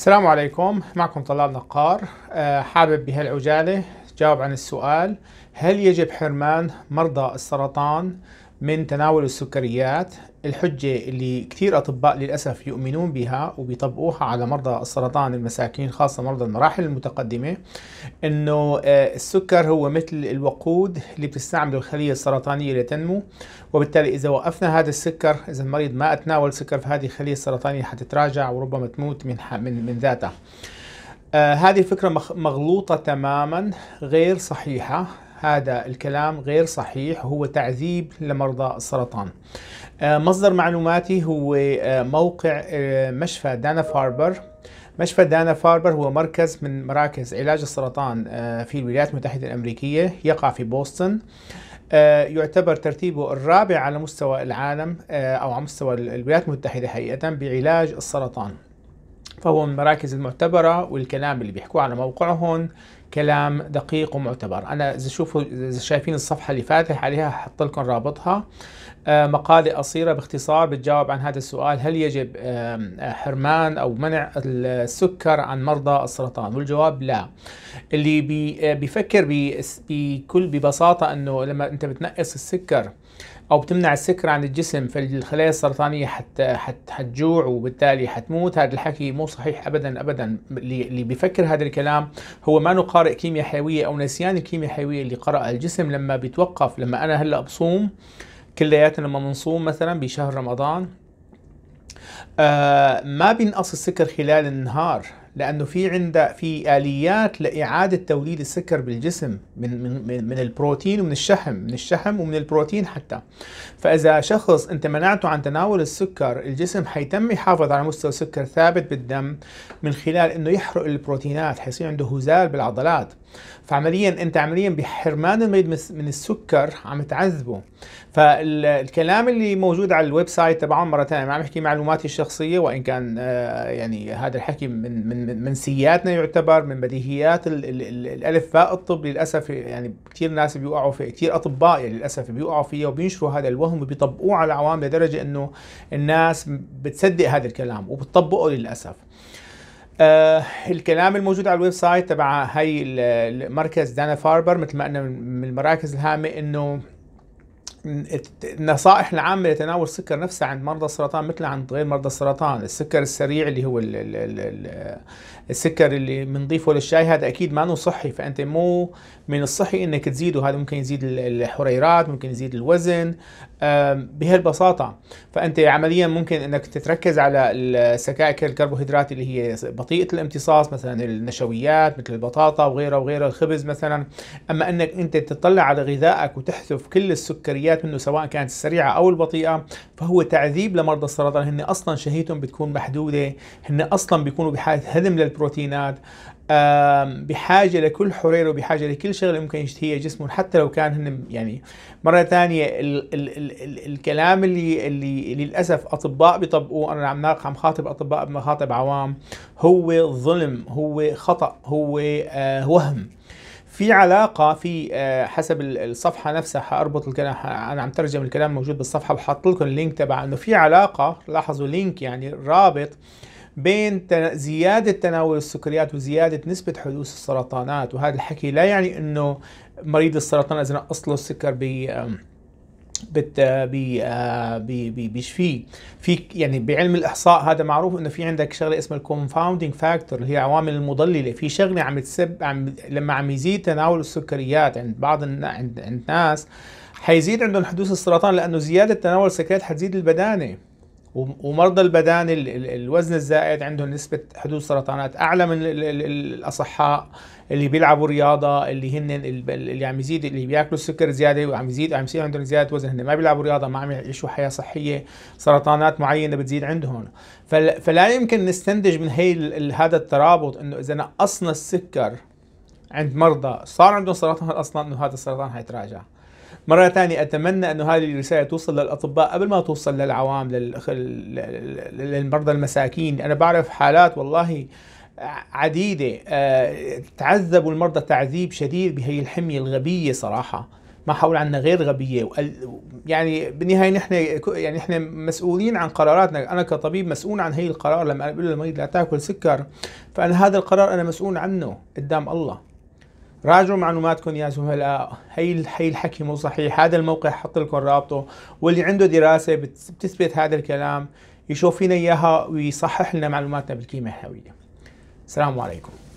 السلام عليكم معكم طلال نقار آه، حابب بهالعجالة جاوب عن السؤال هل يجب حرمان مرضى السرطان من تناول السكريات الحجة اللي كثير أطباء للأسف يؤمنون بها وبيطبقوها على مرضى السرطان المساكين خاصة مرضى المراحل المتقدمة أنه آه، السكر هو مثل الوقود اللي بتستعمله الخلية السرطانية لتنمو وبالتالي إذا وقفنا هذا السكر إذا المريض ما أتناول سكر فهذه الخلية السرطانية حتتراجع وربما تموت من, من, من ذاتها آه هذه الفكرة مغلوطة تماما غير صحيحة هذا الكلام غير صحيح هو تعذيب لمرضى السرطان آه، مصدر معلوماتي هو آه، موقع آه، مشفى دانا فاربر مشفى دانا فاربر هو مركز من مراكز علاج السرطان في الولايات المتحدة الأمريكية يقع في بوسطن يعتبر ترتيبه الرابع على مستوى العالم أو على مستوى الولايات المتحدة حقيقة بعلاج السرطان فهو من المراكز المعتبرة والكلام اللي بيحكوه على موقعهم كلام دقيق ومعتبر أنا إذا شوفوا إذا شايفين الصفحة اللي فاتح عليها حط لكم رابطها آه، مقالة قصيرة باختصار بتجاوب عن هذا السؤال هل يجب آه، حرمان أو منع السكر عن مرضى السرطان والجواب لا اللي آه، بيفكر بكل ببساطة أنه لما أنت بتنقص السكر او بتمنع السكر عن الجسم فالخلايا السرطانيه حت حت حتجوع وبالتالي حتموت هذا الحكي مو صحيح ابدا ابدا اللي بيفكر هذا الكلام هو ما قارئ كيمياء حيويه او نسيان الكيمياء الحيويه اللي قرأ الجسم لما بيتوقف لما انا هلا بصوم كلياتنا لما بنصوم مثلا بشهر رمضان آه ما بينقص السكر خلال النهار لانه في عند في اليات لاعاده توليد السكر بالجسم من من من البروتين ومن الشحم من الشحم ومن البروتين حتى فاذا شخص انت منعته عن تناول السكر الجسم حيتم يحافظ على مستوى سكر ثابت بالدم من خلال انه يحرق البروتينات حيصير عنده هزال بالعضلات فعمليا انت عمليا بحرمان المريض من السكر عم تعذبه فالكلام اللي موجود على الويب سايت تبعهم مره ثانيه ما عم احكي معلوماتي الشخصيه وان كان آه، يعني هذا الحكي من من من من سياتنا يعتبر من بديهيات الالف باء الطب للاسف يعني كثير ناس بيوقعوا في كثير اطباء يعني للاسف بيوقعوا فيها وبينشروا هذا الوهم وبيطبقوه على العوام لدرجه انه الناس بتصدق هذا الكلام وبتطبقه للاسف. آه الكلام الموجود على الويب سايت تبع هي المركز دانا فاربر مثل ما قلنا من المراكز الهامه انه النصائح العامة لتناول السكر نفسها عند مرضى السرطان مثل عند غير مرضى السرطان السكر السريع اللي هو الـ الـ الـ السكر اللي بنضيفه للشاي هذا أكيد ما صحي فأنت مو من الصحي أنك تزيده هذا ممكن يزيد الحريرات ممكن يزيد الوزن بهالبساطة فأنت عمليا ممكن أنك تتركز على السكائك الكربوهيدرات اللي هي بطيئة الامتصاص مثلا النشويات مثل البطاطا وغيرها وغيرها الخبز مثلا أما أنك أنت تطلع على غذائك وتحذف كل السكريات العمليات منه سواء كانت السريعه او البطيئه فهو تعذيب لمرضى السرطان هن اصلا شهيتهم بتكون محدوده هن اصلا بيكونوا بحاله هدم للبروتينات بحاجه لكل حرير وبحاجه لكل شغله ممكن يشتهيها جسمه حتى لو كان هن يعني مره ثانيه ال ال ال ال الكلام اللي اللي للاسف اطباء بيطبقوه انا عم عم خاطب اطباء بمخاطب عوام هو ظلم هو خطا هو آه وهم في علاقة في آه، حسب الصفحة نفسها حأربط الكلام أنا عم ترجم الكلام موجود بالصفحة بحط لكم اللينك تبع إنه في علاقة لاحظوا لينك يعني رابط بين زيادة تناول السكريات وزيادة نسبة حدوث السرطانات وهذا الحكي لا يعني إنه مريض السرطان إذا نقص له السكر ب بت بي بي بي في يعني بعلم الاحصاء هذا معروف انه في عندك شغله اسمها الكونفاوندينج فاكتور اللي هي عوامل المضلله في شغله عم تسب عم لما عم يزيد تناول السكريات عند بعض عند الناس حيزيد عندهم حدوث السرطان لانه زياده تناول السكريات حتزيد البدانه ومرضى البدان الوزن الزائد عندهم نسبة حدوث سرطانات أعلى من الأصحاء اللي بيلعبوا رياضة اللي هن اللي عم يزيد اللي بياكلوا السكر زيادة وعم يزيد عم يصير عندهم زيادة وزن هن ما بيلعبوا رياضة ما عم يعيشوا حياة صحية سرطانات معينة بتزيد عندهم فلا يمكن نستنتج من هي هذا الترابط إنه إذا نقصنا السكر عند مرضى صار عندهم سرطان أصلا إنه هذا السرطان حيتراجع مرة ثانية أتمنى أن هذه الرسالة توصل للأطباء قبل ما توصل للعوام للمرضى المساكين أنا بعرف حالات والله عديدة آه، تعذبوا المرضى تعذيب شديد بهي الحمية الغبية صراحة ما حول عنا غير غبية يعني بالنهاية نحن يعني نحن مسؤولين عن قراراتنا أنا كطبيب مسؤول عن هي القرار لما أقول للمريض لا تاكل سكر فأنا هذا القرار أنا مسؤول عنه قدام الله راجعوا معلوماتكم يا زملاء هي هي الحكي مو صحيح هذا الموقع حط لكم رابطه واللي عنده دراسه بتثبت هذا الكلام يشوف فينا اياها ويصحح لنا معلوماتنا بالقيمه الحيويه السلام عليكم